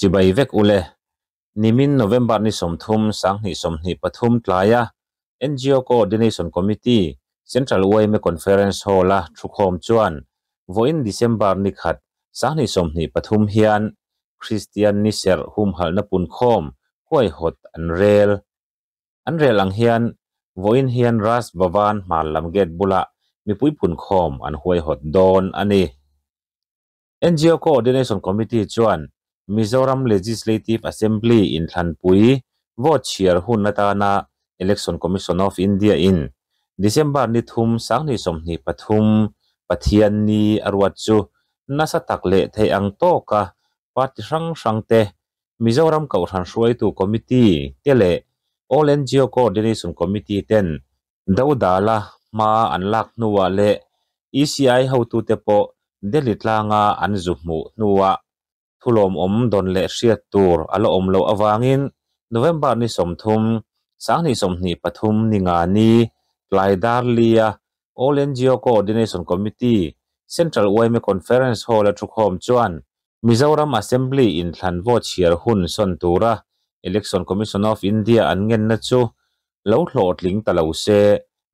จีใบเวกอุเลนิมินโนเวมบาร์นิสมทุมสังหิสมหิปทุมทลายะ NGO Coordination Committee Central u ์เ Conference Hall ลาทุกฮมจวนวันเดซมบาร์นิขัดสังหิสมหิปทุมเฮียนคริสเตียนนิเซอร์ฮุมฮัลนปุนคมห้วยหดอันเรลอันเรลังเฮียนวันเฮียนรัสบาวานมาลัมเกตบุละมีปุยปุนคมอันห้วยหดโดนอันนี้ NGO Coordination Committee จวน Mizoram Legislative Assembly in Thanpui vote cheer hun natana Election Commission of India in December ni thum sang ni som ni pathum pathian ni arwat nasa tak le thei ang to ka party sang sang te Mizoram kau than suai tu committee tele All NGO Coordination Committee ten daudala ma anlak nuwa le ECI ho tu te po delitla nga anzumu nuwa ทุลมอมดนเลเชียตูร์อัลอมโลอวางินนเวมบานิสมทุมสังนิสมนีปทุมนิงานีลายดาร์เลียโอเลนจิโอโคดิเนชันคอมมิตี้เซ็นทรัลเวมคอนเฟอเรนซ์ฮอลและทุกโฮมจวนมิซาวรัมแอสเซมบลีอินทันวอเชียร์หุ่นสันตูระเอเล็กชันคอมมิชชั่นออฟอินเดียอันเงินนั่นชูแล้วโหลดลิงตะลวเซ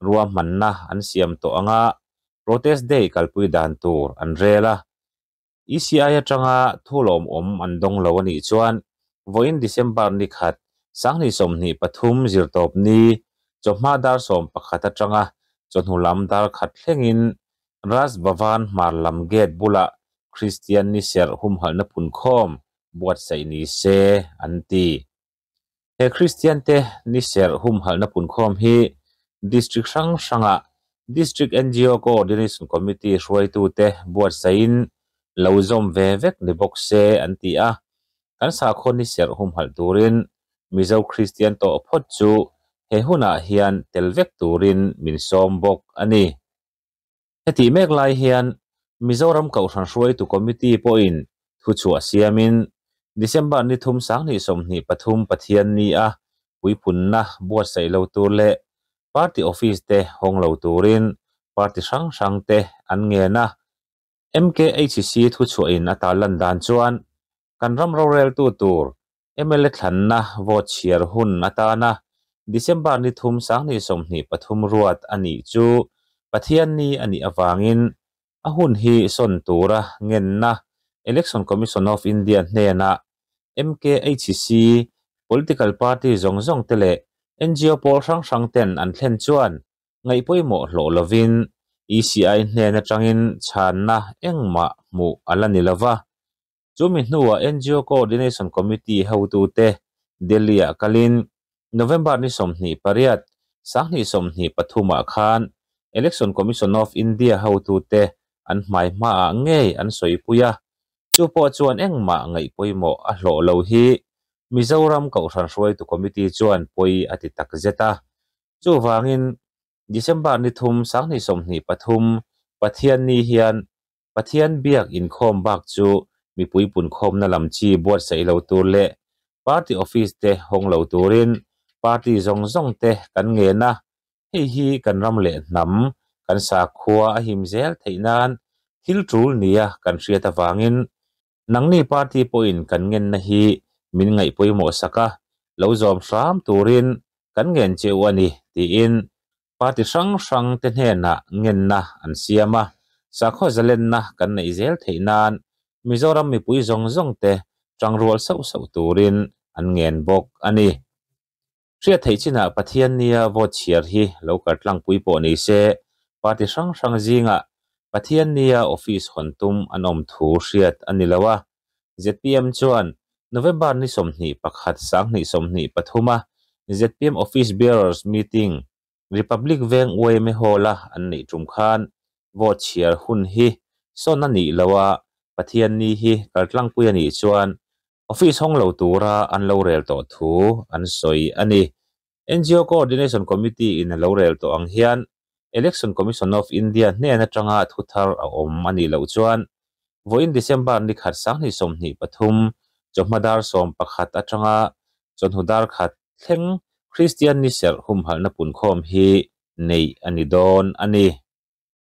รัวมันนะอันเสียมตัวงะโปรเตสเดย์กัลปุยดานตูร์อันเรล่าอีสียจังอาทุลมอมอันดงลาวนอิชวนวันเดิเซมบาร์นิขัดสังนิสมนิปทุมจิรตบนี้จมาดาร์สมปะขัดจังอาจนหุลามดาร์ขัดเลงอินรัสบวานมาลำเกตบุละคริสเตียนนิเซอร์หุ่มหันนพุนคอมบวชใส่นิเซอันตีเฮคริสเตียนเตนิเซอร์หุ่มหันนพุนคอมฮีดิสตริกสังสังอาดิสตริกเอ็นจีโอโกดิเนชั่นคอมมิตี้ช่วยตัวเตบวชใส่ลาซอมเวเวกในบ็อกเซอันตีอาการสาคนิเสียรหุมหัดตูรินมิเจ้คริสเตียนตออพอดจูเฮฮุนาเฮียนเตลเวกตูรินมินซอมบอกอันนี้เฮติเมกไลเฮียนมิเจ้รำเก่าทรัสวยตุคอมมิตี้ปอยน์ทุชัวเซียมินดิเซมบารนิทุมสังนิสมนิปทุมปเทียนนีอาวิพุนนะบวชใส่เลวตูเล่ปาร์ตี้ออฟฟิศเตะหงเลวตูรินปาร์ตี้ช่งสังเตะอันเงนยนะ MKHC ทุชัวินอัตาลันดานชวนกันรำเรเรลตูตูร์เอเมเลขันนะวอเชียร์หุ่นอัตานะดิเซมบาร์นิทุมสังนิสมนิปทุมรวดอันนี้จูปเทียนนี้อันนี้อวางินอหุ่นฮีสนตูระเงินนะ Election Commission of India เนนะ MKHC political party จงจงเตเล NGO พอลสังสังเต็นอันเล่นชวนไงปุยหมอโหลลวิน ECI เนี่ยนะจังอินชานนะเอ็งมาหมู่อัลนิลวะจูมิหนัว NGO Coordination Committee เฮาตูเตเดลียกลิน n o v e บ b ร์นี้สมนีปริยัดสังนิสมนีปทุมาคาน Election Commission of India เฮาตูเตอันหมายมาเงยอันสวยปุยะจูปอจวนเอ็งมาไงปุยโมอัลโลเลวฮีมิซาอุรัมกับสันสวยตุคอมมิตี้จวนปุยอติตักเจตาจูฟางินดิฉันบานิทุมสังนิสมนิปทุมปะเทียนนีเฮียนปะเทียนเบียกอินคมบากจูมีปุ๋ยปุ่นคมนลำชีบวชใส่เหล่าตูเละปาร์ตี้ออฟฟิศเตหงเหล่าตูริน ปาร์ตี้ซงจงเตะกันเงินนะเฮฮีกันรำเละน้ำกันสาขัวอหิมเซลไทนันทิลทูลเนียกันเสียตาฟางิน นังนี่ปาร์ตี้ปุ่นกันเงินนะฮีมินไงปุ๋ยหมอสักะเหล่าจอมสามตูรินกันเงินเจ้าวันนี้ที่อิน party sang sang ten he na ngen na an siama sakho zalen na kan nei zel theinan mizoram mi pui zong zong te changrual sau sau turin an ngen bok ani ria thei china pathian nia vo chiar hi lokar tlang pui po ni se party sang sang zinga pathian nia office hontum anom thu riat anilawa zpm chuan november ni somni pakhat sang ni somni pathuma zpm office bearers meeting Republic veng uwe me hola an ni trum khan vote chiar hun hi son ani lawa pathian ni hi kartlang pui ani chuan office hong lo tura an lo rel to thu an soi ani NGO coordination committee in lo rel to ang hian election commission of india ne na tanga thuthar a om ani lo chuan voin december ni khat sang ni som ni pathum chomhmadar som pakhat atanga chonhudar khat thleng คริสเตียนนิเซลหุมหัลนปุ่นคอมฮีในอันนดอนอันนี้